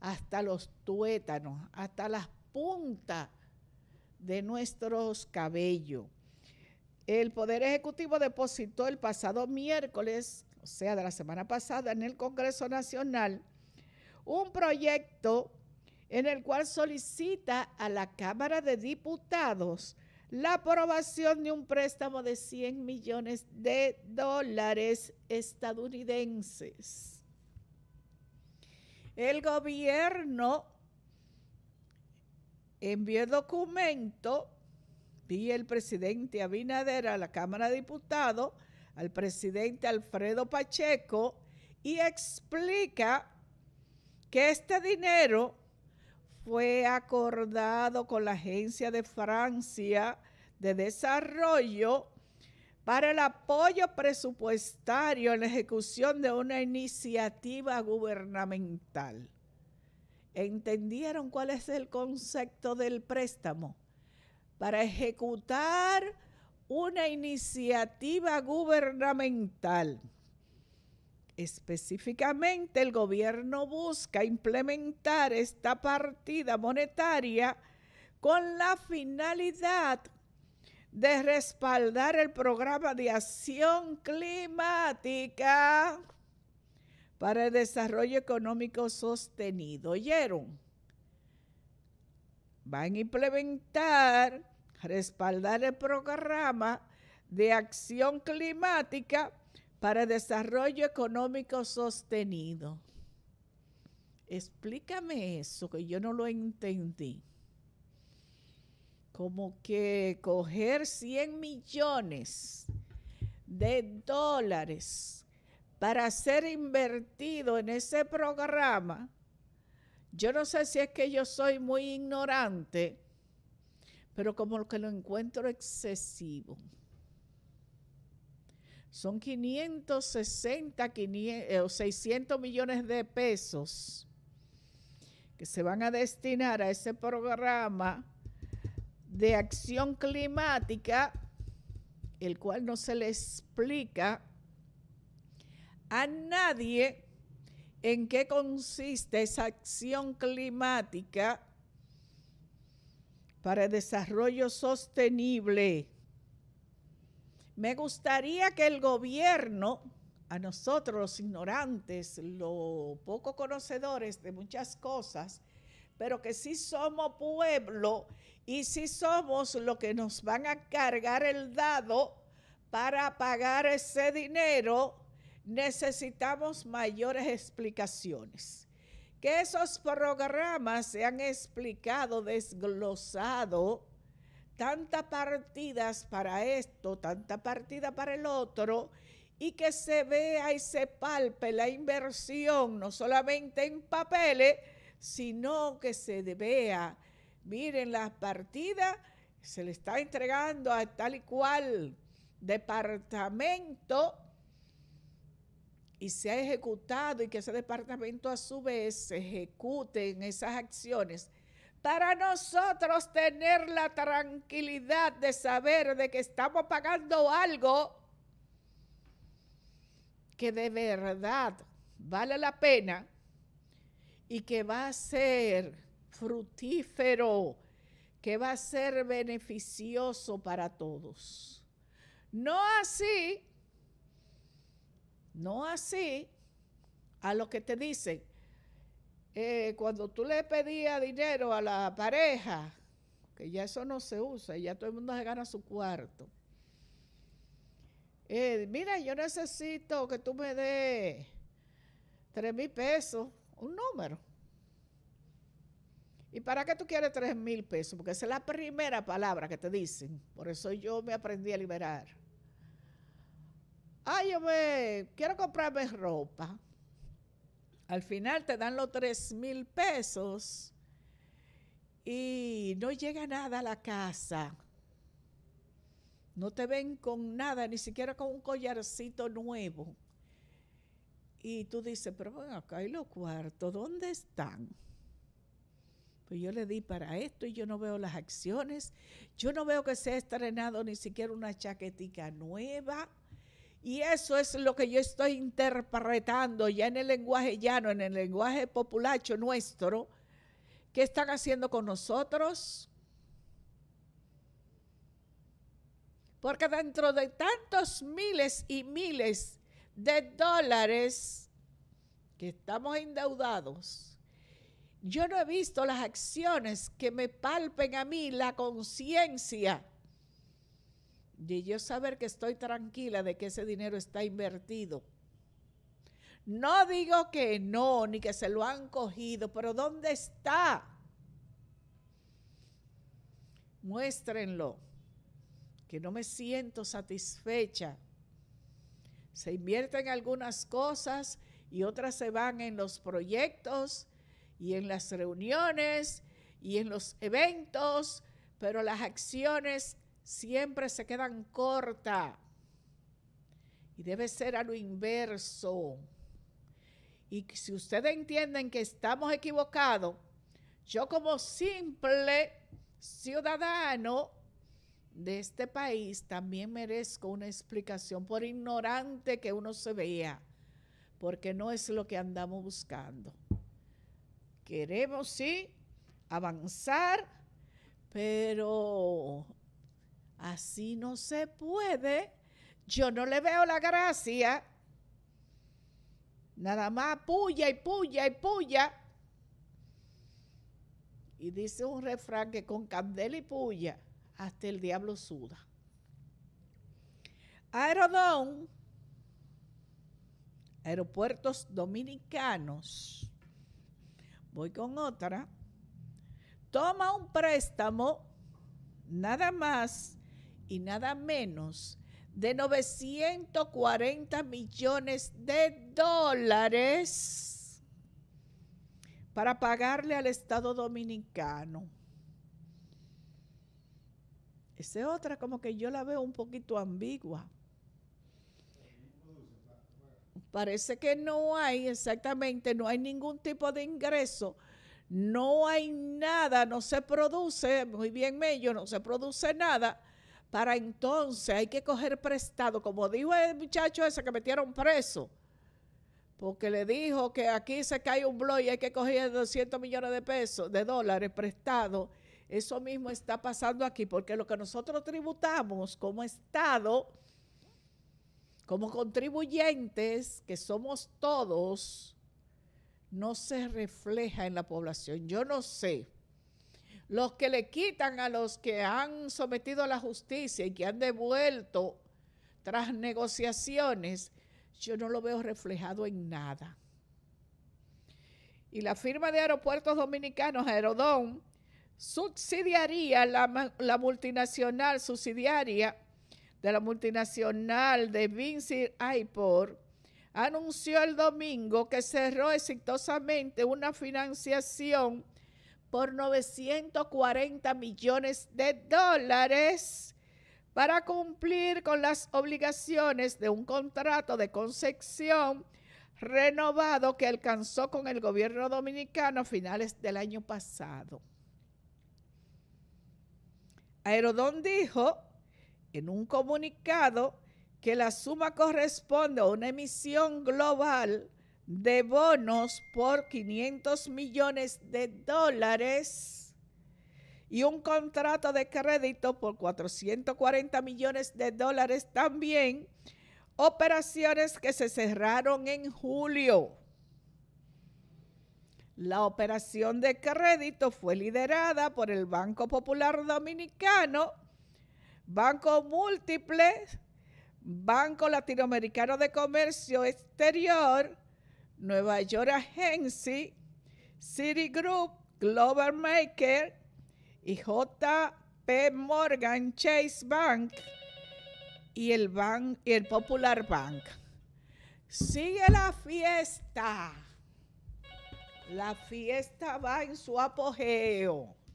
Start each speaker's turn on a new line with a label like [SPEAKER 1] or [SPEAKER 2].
[SPEAKER 1] hasta los tuétanos, hasta las puntas de nuestros cabellos. El Poder Ejecutivo depositó el pasado miércoles, o sea, de la semana pasada, en el Congreso Nacional, un proyecto en el cual solicita a la Cámara de Diputados la aprobación de un préstamo de 100 millones de dólares estadounidenses el gobierno envió el documento, y el presidente Abinader a la Cámara de Diputados, al presidente Alfredo Pacheco, y explica que este dinero fue acordado con la Agencia de Francia de Desarrollo para el apoyo presupuestario en la ejecución de una iniciativa gubernamental. ¿Entendieron cuál es el concepto del préstamo? Para ejecutar una iniciativa gubernamental. Específicamente, el gobierno busca implementar esta partida monetaria con la finalidad de respaldar el programa de acción climática para el desarrollo económico sostenido. ¿Oyeron? Van a implementar, respaldar el programa de acción climática para el desarrollo económico sostenido. Explícame eso, que yo no lo entendí como que coger 100 millones de dólares para ser invertido en ese programa, yo no sé si es que yo soy muy ignorante, pero como que lo encuentro excesivo. Son 560, eh, o 600 millones de pesos que se van a destinar a ese programa de acción climática, el cual no se le explica a nadie en qué consiste esa acción climática para desarrollo sostenible. Me gustaría que el gobierno, a nosotros los ignorantes, los poco conocedores de muchas cosas, pero que si somos pueblo y si somos los que nos van a cargar el dado para pagar ese dinero, necesitamos mayores explicaciones. Que esos programas se han explicado, desglosado, tantas partidas para esto, tanta partida para el otro, y que se vea y se palpe la inversión, no solamente en papeles, sino que se vea, miren las partidas, se le está entregando a tal y cual departamento y se ha ejecutado y que ese departamento a su vez ejecute en esas acciones para nosotros tener la tranquilidad de saber de que estamos pagando algo que de verdad vale la pena y que va a ser fructífero, que va a ser beneficioso para todos. No así, no así a lo que te dicen. Eh, cuando tú le pedías dinero a la pareja, que ya eso no se usa, ya todo el mundo se gana su cuarto. Eh, mira, yo necesito que tú me des tres mil pesos un número. ¿Y para qué tú quieres tres mil pesos? Porque esa es la primera palabra que te dicen. Por eso yo me aprendí a liberar. Ay, yo me quiero comprarme ropa. Al final te dan los tres mil pesos y no llega nada a la casa. No te ven con nada, ni siquiera con un collarcito nuevo. Y tú dices, pero bueno, acá hay los cuartos, ¿dónde están? Pues yo le di para esto y yo no veo las acciones. Yo no veo que se ha estrenado ni siquiera una chaquetica nueva. Y eso es lo que yo estoy interpretando ya en el lenguaje llano, en el lenguaje populacho nuestro. ¿Qué están haciendo con nosotros? Porque dentro de tantos miles y miles de dólares que estamos endeudados, yo no he visto las acciones que me palpen a mí la conciencia de yo saber que estoy tranquila de que ese dinero está invertido. No digo que no, ni que se lo han cogido, pero ¿dónde está? Muéstrenlo, que no me siento satisfecha se invierten algunas cosas y otras se van en los proyectos y en las reuniones y en los eventos, pero las acciones siempre se quedan cortas. Y debe ser a lo inverso. Y si ustedes entienden que estamos equivocados, yo como simple ciudadano de este país, también merezco una explicación, por ignorante que uno se vea, porque no es lo que andamos buscando. Queremos, sí, avanzar, pero así no se puede. Yo no le veo la gracia. Nada más puya y puya y puya. Y dice un refrán que con candela y puya hasta el diablo suda. Aerodón, aeropuertos dominicanos, voy con otra, toma un préstamo nada más y nada menos de 940 millones de dólares para pagarle al Estado dominicano esa otra como que yo la veo un poquito ambigua. Parece que no hay exactamente, no hay ningún tipo de ingreso, no hay nada, no se produce, muy bien Mello, no se produce nada. Para entonces hay que coger prestado, como dijo el muchacho ese que metieron preso, porque le dijo que aquí se cae un blog y hay que coger 200 millones de pesos, de dólares prestados eso mismo está pasando aquí, porque lo que nosotros tributamos como Estado, como contribuyentes, que somos todos, no se refleja en la población. Yo no sé. Los que le quitan a los que han sometido a la justicia y que han devuelto tras negociaciones, yo no lo veo reflejado en nada. Y la firma de aeropuertos dominicanos, Aerodón, subsidiaría la, multinacional subsidiaria de la multinacional de Vinci Aipor anunció el domingo que cerró exitosamente una financiación por 940 millones de dólares para cumplir con las obligaciones de un contrato de concesión renovado que alcanzó con el gobierno dominicano a finales del año pasado. Aerodón dijo en un comunicado que la suma corresponde a una emisión global de bonos por 500 millones de dólares y un contrato de crédito por 440 millones de dólares también, operaciones que se cerraron en julio. La operación de crédito fue liderada por el Banco Popular Dominicano, Banco Múltiple, Banco Latinoamericano de Comercio Exterior, Nueva York Agency, Citigroup, Global Maker y JP Morgan Chase Bank y el, Bank el Popular Bank. Sigue la fiesta. La fiesta va en su apogeo.